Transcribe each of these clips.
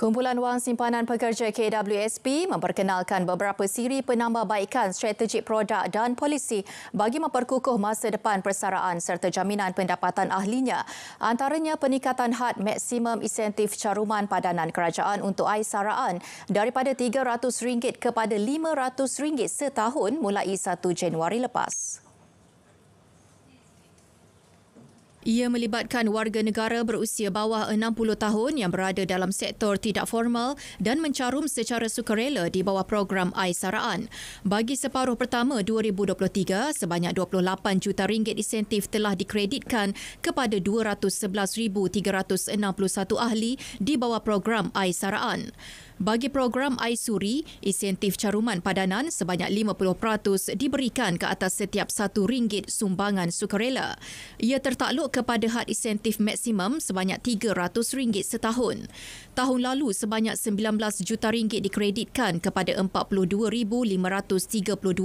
Kumpulan Wang Simpanan Pekerja KWSP memperkenalkan beberapa siri penambahbaikan strategik produk dan polisi bagi memperkukuh masa depan persaraan serta jaminan pendapatan ahlinya. Antaranya peningkatan had maksimum insentif caruman padanan kerajaan untuk air saraan daripada RM300 kepada RM500 setahun mulai 1 Januari lepas. Ia melibatkan warga negara berusia bawah 60 tahun yang berada dalam sektor tidak formal dan mencarum secara sukarela di bawah program AI Saraan. Bagi separuh pertama 2023, sebanyak 28 juta ringgit insentif telah dikreditkan kepada 211,361 ahli di bawah program AI Saraan. Bagi program Aisuri, insentif caruman padanan sebanyak 50% diberikan ke atas setiap RM1 sumbangan sukarela. Ia tertakluk kepada had insentif maksimum sebanyak RM300 setahun. Tahun lalu, sebanyak RM19 juta ringgit dikreditkan kepada 42,532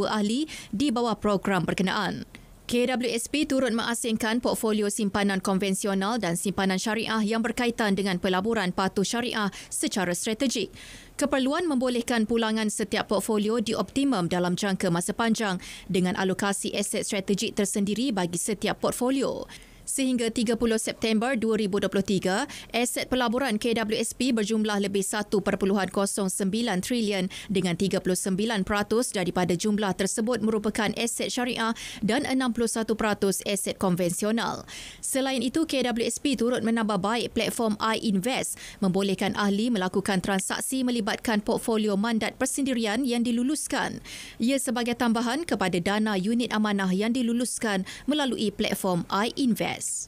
ahli di bawah program berkenaan. KWSP turut mengasingkan portfolio simpanan konvensional dan simpanan syariah yang berkaitan dengan pelaburan patuh syariah secara strategik. Keperluan membolehkan pulangan setiap portfolio di optimum dalam jangka masa panjang dengan alokasi aset strategik tersendiri bagi setiap portfolio. Sehingga 30 September 2023, aset pelaburan KWSP berjumlah lebih 1.09 trilion, dengan 39% daripada jumlah tersebut merupakan aset syariah dan 61% aset konvensional. Selain itu, KWSP turut menambah baik platform iInvest membolehkan ahli melakukan transaksi melibatkan portfolio mandat persendirian yang diluluskan. Ia sebagai tambahan kepada dana unit amanah yang diluluskan melalui platform iInvest. Yes.